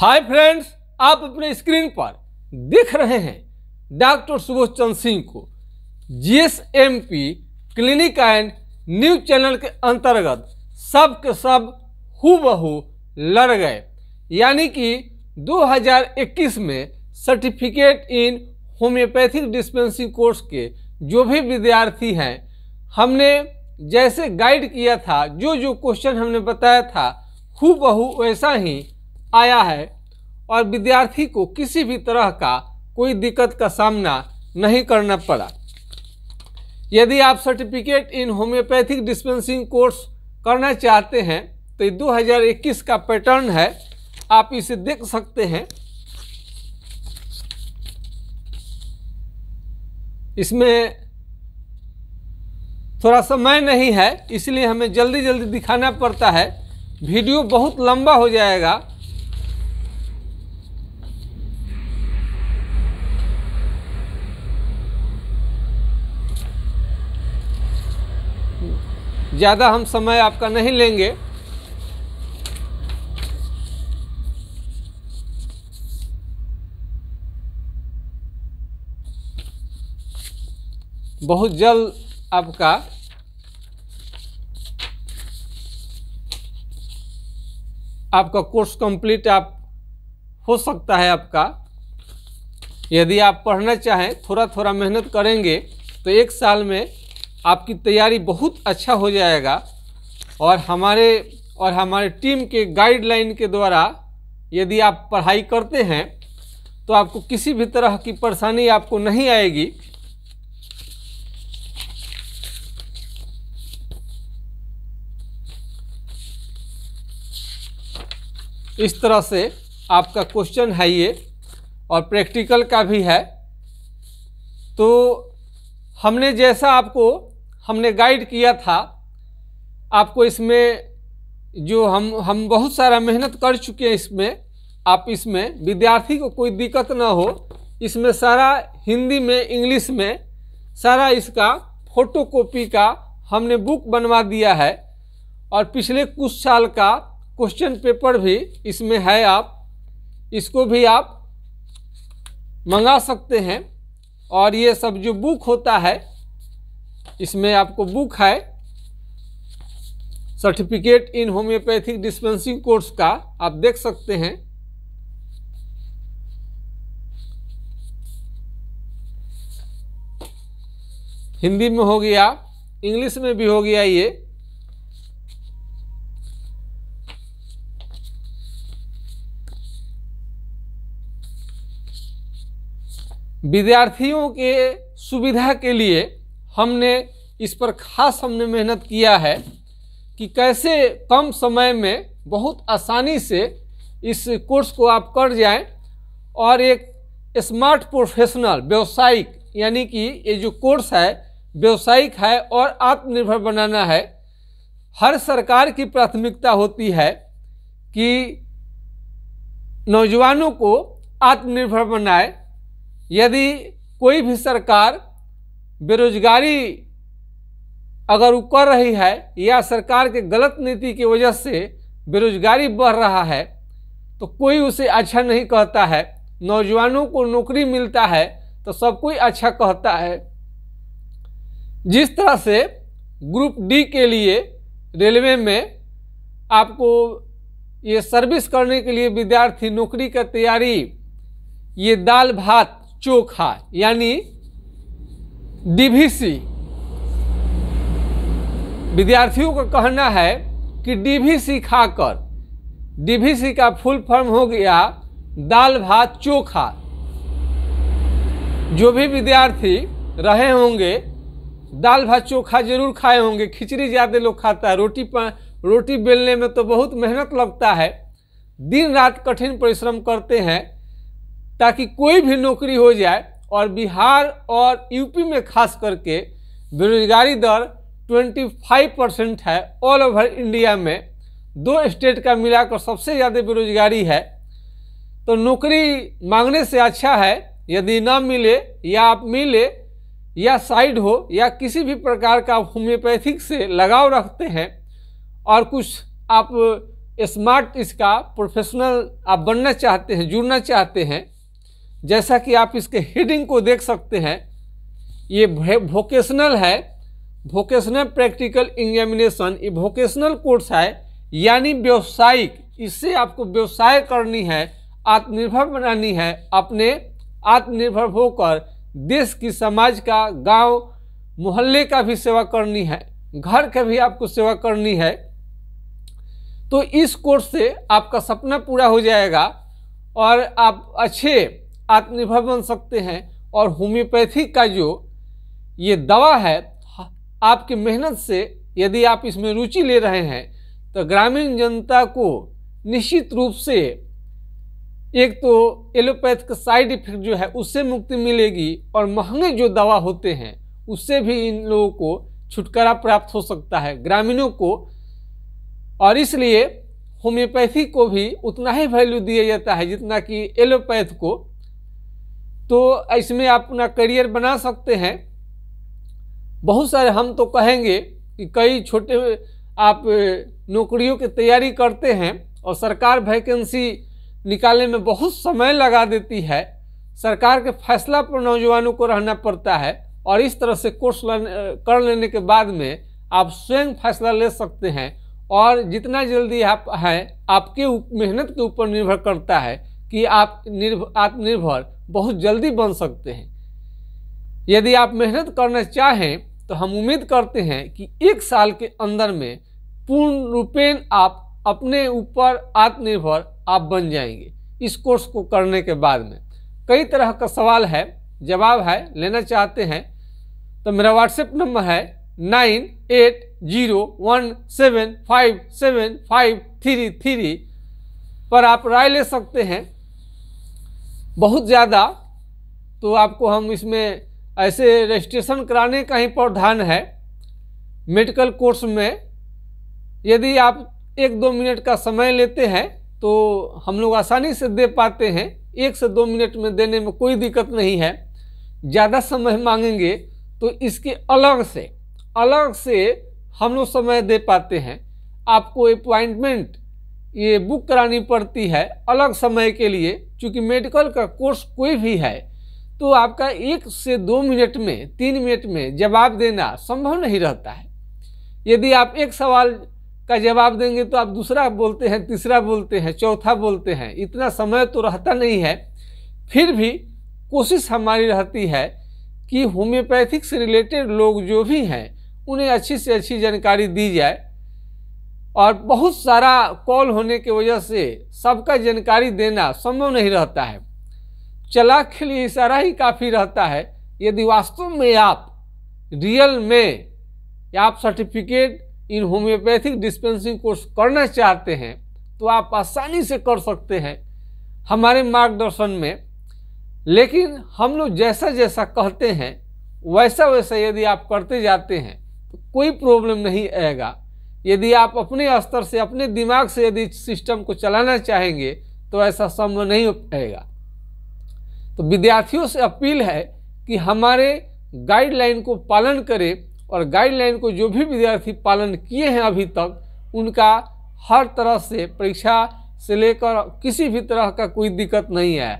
hi friends आप अपने screen पर देख रहे हैं डॉक्टर सुबोध चंद सिंह को GSMP clinic and news channel के अंतर्गत सब के सब हु बहू लड़ गए यानी कि 2021 में certificate in homeopathic dispensing course के जो भी विद्यार्थी हैं हमने जैसे गाइड किया था जो जो क्वेश्चन हमने बताया था हु बहू वैसा ही आया है और विद्यार्थी को किसी भी तरह का कोई दिक्कत का सामना नहीं करना पड़ा यदि आप certificate in homeopathic dispensing course करना चाहते हैं तो ये 2021 का पैटर्न है आप इसे देख सकते हैं इसमें थोड़ा समय नहीं है इसलिए हमें जल्दी जल्दी दिखाना पड़ता है वीडियो बहुत लंबा हो जाएगा ज़्यादा हम समय आपका नहीं लेंगे बहुत जल्द आपका आपका कोर्स कंप्लीट आप हो सकता है आपका यदि आप पढ़ना चाहें थोड़ा थोड़ा मेहनत करेंगे तो एक साल में आपकी तैयारी बहुत अच्छा हो जाएगा और हमारे और हमारे टीम के गाइडलाइन के द्वारा यदि आप पढ़ाई करते हैं तो आपको किसी भी तरह की परेशानी आपको नहीं आएगी इस तरह से आपका क्वेश्चन है ये और प्रैक्टिकल का भी है तो हमने जैसा आपको हमने गाइड किया था आपको इसमें जो हम हम बहुत सारा मेहनत कर चुके हैं इसमें आप इसमें विद्यार्थी को कोई दिक्कत ना हो इसमें सारा हिंदी में इंग्लिश में सारा इसका फोटो कॉपी का हमने बुक बनवा दिया है और पिछले कुछ साल का क्वेश्चन पेपर भी इसमें है आप इसको भी आप मंगा सकते हैं और ये सब जो बुक होता है इसमें आपको बुक है certificate in homeopathic dispensing course का आप देख सकते हैं हिंदी में हो गया इंग्लिश में भी हो गया ये विद्यार्थियों के सुविधा के लिए हमने इस पर खास हमने मेहनत किया है कि कैसे कम समय में बहुत आसानी से इस कोर्स को आप कर जाएं और एक स्मार्ट प्रोफेशनल व्यवसायिक यानी कि ये जो कोर्स है व्यवसायिक है और आत्मनिर्भर बनाना है हर सरकार की प्राथमिकता होती है कि नौजवानों को आत्मनिर्भर बनाए यदि कोई भी सरकार बेरोजगारी अगर ऊपर रही है या सरकार के गलत नीति की वजह से बेरोजगारी बढ़ रहा है तो कोई उसे अच्छा नहीं कहता है नौजवानों को नौकरी मिलता है तो सब कोई अच्छा कहता है जिस तरह से ग्रुप डी के लिए रेलवे में आपको ये सर्विस करने के लिए विद्यार्थी नौकरी का तैयारी ये दाल भात चोखा यानी डीवीसी विद्यार्थियों का कहना है कि डीवीसी खाकर डीवीसी का फुल फॉर्म हो गया दाल भात चोखा जो भी विद्यार्थी रहे होंगे दाल भात चोखा जरूर खाए होंगे खिचड़ी ज़्यादा लोग खाता है रोटी पर रोटी बेलने में तो बहुत मेहनत लगता है दिन रात कठिन परिश्रम करते हैं ताकि कोई भी नौकरी हो जाए और बिहार और यूपी में खास करके बेरोजगारी दर 25 परसेंट है ऑल ओवर इंडिया में दो स्टेट का मिलाकर सबसे ज़्यादा बेरोजगारी है तो नौकरी मांगने से अच्छा है यदि ना मिले या आप मिले या साइड हो या किसी भी प्रकार का आप होम्योपैथिक से लगाव रखते हैं और कुछ आप स्मार्ट इसका प्रोफेशनल आप बनना चाहते हैं जुड़ना चाहते हैं जैसा कि आप इसके हेडिंग को देख सकते हैं ये वोकेशनल है वोकेशनल प्रैक्टिकल एग्जामिनेशन ये वोकेशनल कोर्स है यानी व्यवसायिक इससे आपको व्यवसाय करनी है आत्मनिर्भर बनानी है अपने आत्मनिर्भर होकर देश की समाज का गांव मोहल्ले का भी सेवा करनी है घर का भी आपको सेवा करनी है तो इस कोर्स से आपका सपना पूरा हो जाएगा और आप अच्छे आत्मनिर्भर बन सकते हैं और होम्योपैथी का जो ये दवा है आपकी मेहनत से यदि आप इसमें रुचि ले रहे हैं तो ग्रामीण जनता को निश्चित रूप से एक तो एलोपैथ का साइड इफेक्ट जो है उससे मुक्ति मिलेगी और महंगे जो दवा होते हैं उससे भी इन लोगों को छुटकारा प्राप्त हो सकता है ग्रामीणों को और इसलिए होम्योपैथी को भी उतना ही वैल्यू दिया जाता है जितना कि एलोपैथ को तो इसमें आप अपना करियर बना सकते हैं बहुत सारे हम तो कहेंगे कि कई छोटे आप नौकरियों की तैयारी करते हैं और सरकार वैकेंसी निकालने में बहुत समय लगा देती है सरकार के फैसला पर नौजवानों को रहना पड़ता है और इस तरह से कोर्स कर लेने के बाद में आप स्वयं फैसला ले सकते हैं और जितना जल्दी आप हैं आपके मेहनत के ऊपर निर्भर करता है कि आप निर्भ आत्मनिर्भर बहुत जल्दी बन सकते हैं यदि आप मेहनत करना चाहें तो हम उम्मीद करते हैं कि एक साल के अंदर में पूर्ण रूपेण आप अपने ऊपर आत्मनिर्भर आप बन जाएंगे इस कोर्स को करने के बाद में कई तरह का सवाल है जवाब है लेना चाहते हैं तो मेरा व्हाट्सएप नंबर है nine eight zero one seven five seven five three three पर आप राय ले सकते हैं बहुत ज़्यादा तो आपको हम इसमें ऐसे रजिस्ट्रेशन कराने का ही प्रावधान है मेडिकल कोर्स में यदि आप एक दो मिनट का समय लेते हैं तो हम लोग आसानी से दे पाते हैं एक से दो मिनट में देने में कोई दिक्कत नहीं है ज़्यादा समय मांगेंगे तो इसके अलग से अलग से हम लोग समय दे पाते हैं आपको अपॉइंटमेंट ये बुक करानी पड़ती है अलग समय के लिए क्योंकि मेडिकल का कोर्स कोई भी है तो आपका एक से दो मिनट में तीन मिनट में जवाब देना संभव नहीं रहता है यदि आप एक सवाल का जवाब देंगे तो आप दूसरा बोलते हैं तीसरा बोलते हैं चौथा बोलते हैं इतना समय तो रहता नहीं है फिर भी कोशिश हमारी रहती है कि होम्योपैथिक से रिलेटेड लोग जो भी हैं उन्हें अच्छी से अच्छी जानकारी दी जाए और बहुत सारा कॉल होने की वजह से सबका जानकारी देना संभव नहीं रहता है चला के लिए इशारा ही काफ़ी रहता है यदि वास्तव में आप रियल में आप certificate in homeopathic dispensing course करना चाहते हैं तो आप आसानी से कर सकते हैं हमारे मार्गदर्शन में लेकिन हम लोग जैसा जैसा कहते हैं वैसा वैसा यदि आप करते जाते हैं तो कोई प्रॉब्लम नहीं आएगा यदि आप अपने स्तर से अपने दिमाग से यदि सिस्टम को चलाना चाहेंगे तो ऐसा संभव नहीं हो पाएगा तो विद्यार्थियों से अपील है कि हमारे गाइडलाइन को पालन करें और गाइडलाइन को जो भी विद्यार्थी पालन किए हैं अभी तक उनका हर तरह से परीक्षा से लेकर किसी भी तरह का कोई दिक्कत नहीं है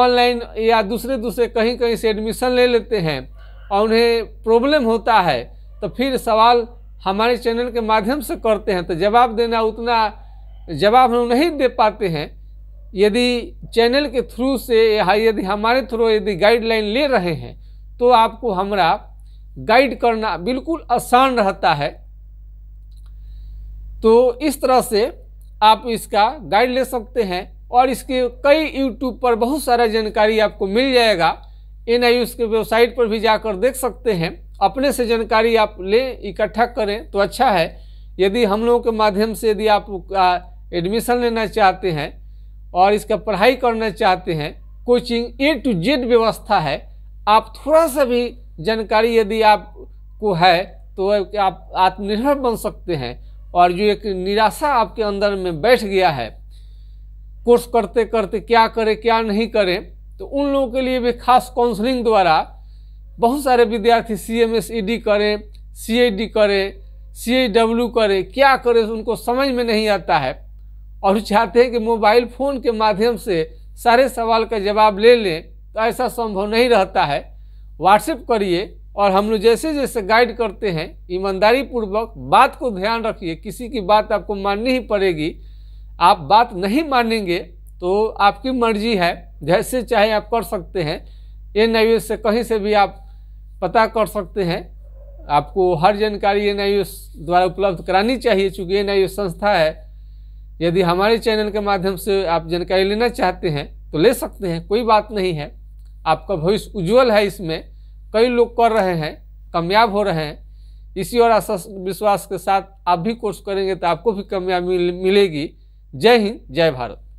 ऑनलाइन या दूसरे दूसरे कहीं कहीं से एडमिशन ले लेते हैं और उन्हें प्रॉब्लम होता है तो फिर सवाल हमारे चैनल के माध्यम से करते हैं तो जवाब देना उतना जवाब हम नहीं दे पाते हैं यदि चैनल के थ्रू से या यदि हमारे थ्रू यदि गाइडलाइन ले रहे हैं तो आपको हमारा गाइड करना बिल्कुल आसान रहता है तो इस तरह से आप इसका गाइड ले सकते हैं और इसके कई यूट्यूब पर बहुत सारा जानकारी आपको मिल जाएगा एन आई उसके वेबसाइट पर भी जाकर देख सकते हैं अपने से जानकारी आप लें इकट्ठा करें तो अच्छा है यदि हम लोगों के माध्यम से यदि आप एडमिशन लेना चाहते हैं और इसका पढ़ाई करना चाहते हैं कोचिंग ए टू जेड व्यवस्था है आप थोड़ा सा भी जानकारी यदि आपको है तो आप आत्मनिर्भर बन सकते हैं और जो एक निराशा आपके अंदर में बैठ गया है कोर्स करते करते क्या करें क्या नहीं करें तो उन लोगों के लिए भी खास काउंसलिंग द्वारा बहुत सारे विद्यार्थी C M S E D करे सी ए डी करे सी ए डब्ल्यू करे क्या करे उनको समझ में नहीं आता है और चाहते हैं कि मोबाइल फ़ोन के माध्यम से सारे सवाल का जवाब ले लें तो ऐसा संभव नहीं रहता है व्हाट्सएप करिए और हम लोग जैसे जैसे गाइड करते हैं ईमानदारी पूर्वक बात को ध्यान रखिए किसी की बात आपको माननी ही पड़ेगी आप बात नहीं मानेंगे तो आपकी मर्जी है जैसे चाहे आप कर सकते हैं एन आई से कहीं से भी आप पता कर सकते हैं आपको हर जानकारी एन आई द्वारा उपलब्ध करानी चाहिए चूँकि एन आई संस्था है यदि हमारे चैनल के माध्यम से आप जानकारी लेना चाहते हैं तो ले सकते हैं कोई बात नहीं है आपका भविष्य उज्जवल है इसमें कई लोग कर रहे हैं कामयाब हो रहे हैं इसी और विश्वास के साथ आप भी कोर्स करेंगे तो आपको भी कामयाबी मिलेगी जय हिंद जय भारत